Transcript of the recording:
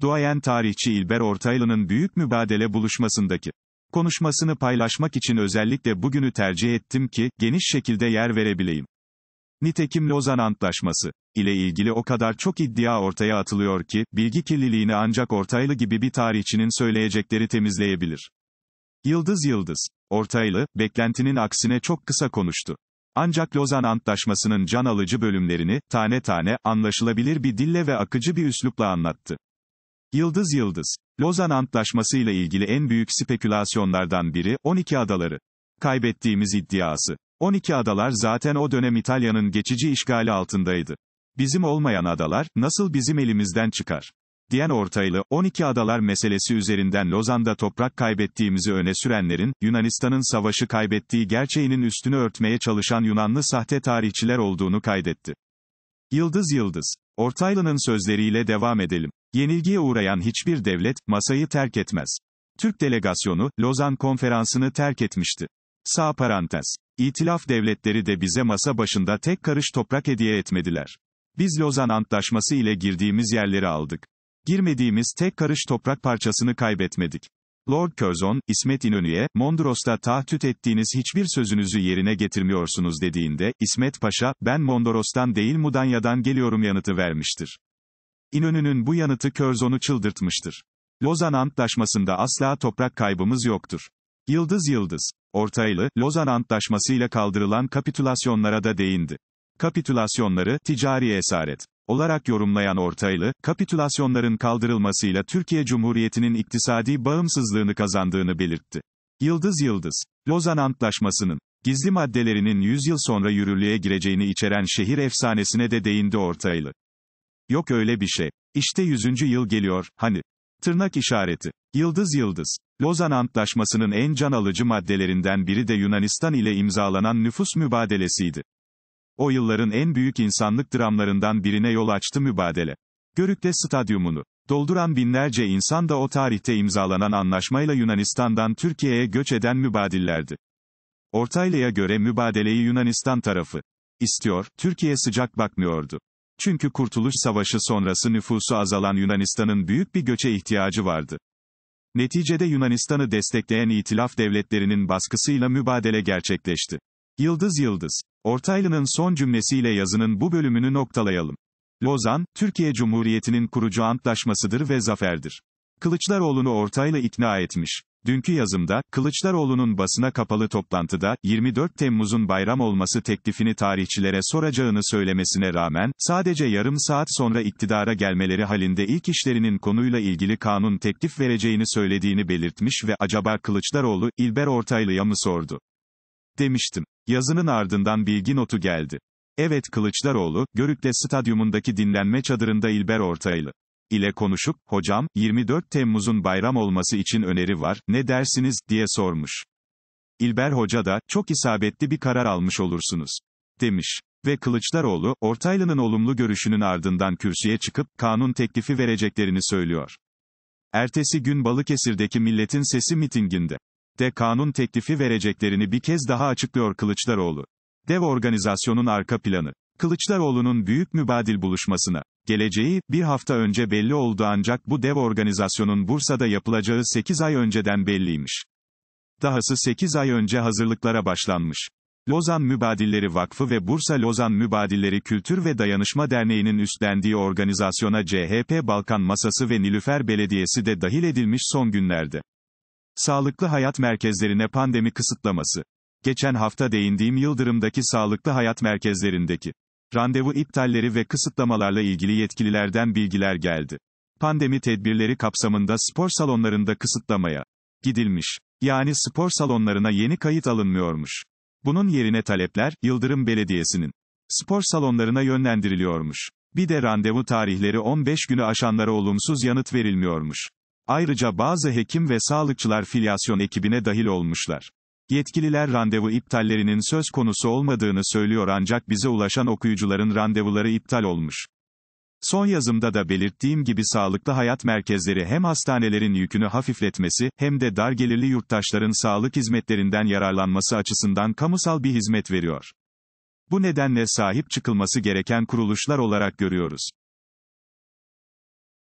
Duayen tarihçi İlber Ortaylı'nın büyük mübadele buluşmasındaki konuşmasını paylaşmak için özellikle bugünü tercih ettim ki, geniş şekilde yer verebileyim. Nitekim Lozan Antlaşması ile ilgili o kadar çok iddia ortaya atılıyor ki, bilgi kirliliğini ancak Ortaylı gibi bir tarihçinin söyleyecekleri temizleyebilir. Yıldız Yıldız. Ortaylı, beklentinin aksine çok kısa konuştu. Ancak Lozan Antlaşması'nın can alıcı bölümlerini, tane tane, anlaşılabilir bir dille ve akıcı bir üslupla anlattı. Yıldız Yıldız. Lozan Antlaşması ile ilgili en büyük spekülasyonlardan biri, 12 adaları. Kaybettiğimiz iddiası. 12 adalar zaten o dönem İtalya'nın geçici işgali altındaydı. Bizim olmayan adalar, nasıl bizim elimizden çıkar? diyen Ortaylı, 12 adalar meselesi üzerinden Lozan'da toprak kaybettiğimizi öne sürenlerin, Yunanistan'ın savaşı kaybettiği gerçeğinin üstünü örtmeye çalışan Yunanlı sahte tarihçiler olduğunu kaydetti. Yıldız Yıldız. Ortaylı'nın sözleriyle devam edelim. Yenilgiye uğrayan hiçbir devlet, masayı terk etmez. Türk delegasyonu, Lozan konferansını terk etmişti. Sağ parantez. İtilaf devletleri de bize masa başında tek karış toprak hediye etmediler. Biz Lozan Antlaşması ile girdiğimiz yerleri aldık. Girmediğimiz tek karış toprak parçasını kaybetmedik. Lord Curzon, İsmet İnönü'ye, Mondros'ta tahtüt ettiğiniz hiçbir sözünüzü yerine getirmiyorsunuz dediğinde, İsmet Paşa, ben Mondros'tan değil Mudanya'dan geliyorum yanıtı vermiştir. İnönü'nün bu yanıtı Körzon'u çıldırtmıştır. Lozan Antlaşması'nda asla toprak kaybımız yoktur. Yıldız Yıldız, Ortaylı, Lozan Antlaşması ile kaldırılan kapitülasyonlara da değindi. Kapitülasyonları, ticari esaret olarak yorumlayan Ortaylı, kapitülasyonların kaldırılmasıyla Türkiye Cumhuriyeti'nin iktisadi bağımsızlığını kazandığını belirtti. Yıldız Yıldız, Lozan Antlaşması'nın, gizli maddelerinin 100 yıl sonra yürürlüğe gireceğini içeren şehir efsanesine de değindi Ortaylı. Yok öyle bir şey. İşte yüzüncü yıl geliyor, hani. Tırnak işareti. Yıldız yıldız. Lozan Antlaşması'nın en can alıcı maddelerinden biri de Yunanistan ile imzalanan nüfus mübadelesiydi. O yılların en büyük insanlık dramlarından birine yol açtı mübadele. Görük'te stadyumunu dolduran binlerce insan da o tarihte imzalanan anlaşmayla Yunanistan'dan Türkiye'ye göç eden mübadillerdi. Ortaylı'ya göre mübadeleyi Yunanistan tarafı istiyor, Türkiye sıcak bakmıyordu. Çünkü Kurtuluş Savaşı sonrası nüfusu azalan Yunanistan'ın büyük bir göçe ihtiyacı vardı. Neticede Yunanistan'ı destekleyen itilaf devletlerinin baskısıyla mübadele gerçekleşti. Yıldız Yıldız. Ortaylı'nın son cümlesiyle yazının bu bölümünü noktalayalım. Lozan, Türkiye Cumhuriyeti'nin kurucu antlaşmasıdır ve zaferdir. Kılıçdaroğlu'nu Ortaylı ikna etmiş. Dünkü yazımda, Kılıçdaroğlu'nun basına kapalı toplantıda, 24 Temmuz'un bayram olması teklifini tarihçilere soracağını söylemesine rağmen, sadece yarım saat sonra iktidara gelmeleri halinde ilk işlerinin konuyla ilgili kanun teklif vereceğini söylediğini belirtmiş ve acaba Kılıçdaroğlu, İlber Ortaylı'ya mı sordu? Demiştim. Yazının ardından bilgi notu geldi. Evet Kılıçdaroğlu, Görükle stadyumundaki dinlenme çadırında İlber Ortaylı ile konuşup, hocam, 24 Temmuz'un bayram olması için öneri var, ne dersiniz, diye sormuş. İlber Hoca da, çok isabetli bir karar almış olursunuz, demiş. Ve Kılıçdaroğlu, Ortaylı'nın olumlu görüşünün ardından kürsüye çıkıp, kanun teklifi vereceklerini söylüyor. Ertesi gün Balıkesir'deki Milletin Sesi mitinginde de kanun teklifi vereceklerini bir kez daha açıklıyor Kılıçdaroğlu. Dev organizasyonun arka planı. Kılıçdaroğlu'nun büyük mübadil buluşmasına Geleceği, bir hafta önce belli oldu ancak bu dev organizasyonun Bursa'da yapılacağı 8 ay önceden belliymiş. Dahası 8 ay önce hazırlıklara başlanmış. Lozan Mübadilleri Vakfı ve Bursa Lozan Mübadilleri Kültür ve Dayanışma Derneği'nin üstlendiği organizasyona CHP Balkan Masası ve Nilüfer Belediyesi de dahil edilmiş son günlerde. Sağlıklı hayat merkezlerine pandemi kısıtlaması. Geçen hafta değindiğim Yıldırım'daki sağlıklı hayat merkezlerindeki Randevu iptalleri ve kısıtlamalarla ilgili yetkililerden bilgiler geldi. Pandemi tedbirleri kapsamında spor salonlarında kısıtlamaya gidilmiş. Yani spor salonlarına yeni kayıt alınmıyormuş. Bunun yerine talepler, Yıldırım Belediyesi'nin spor salonlarına yönlendiriliyormuş. Bir de randevu tarihleri 15 günü aşanlara olumsuz yanıt verilmiyormuş. Ayrıca bazı hekim ve sağlıkçılar filyasyon ekibine dahil olmuşlar. Yetkililer randevu iptallerinin söz konusu olmadığını söylüyor ancak bize ulaşan okuyucuların randevuları iptal olmuş. Son yazımda da belirttiğim gibi sağlıklı hayat merkezleri hem hastanelerin yükünü hafifletmesi, hem de dar gelirli yurttaşların sağlık hizmetlerinden yararlanması açısından kamusal bir hizmet veriyor. Bu nedenle sahip çıkılması gereken kuruluşlar olarak görüyoruz.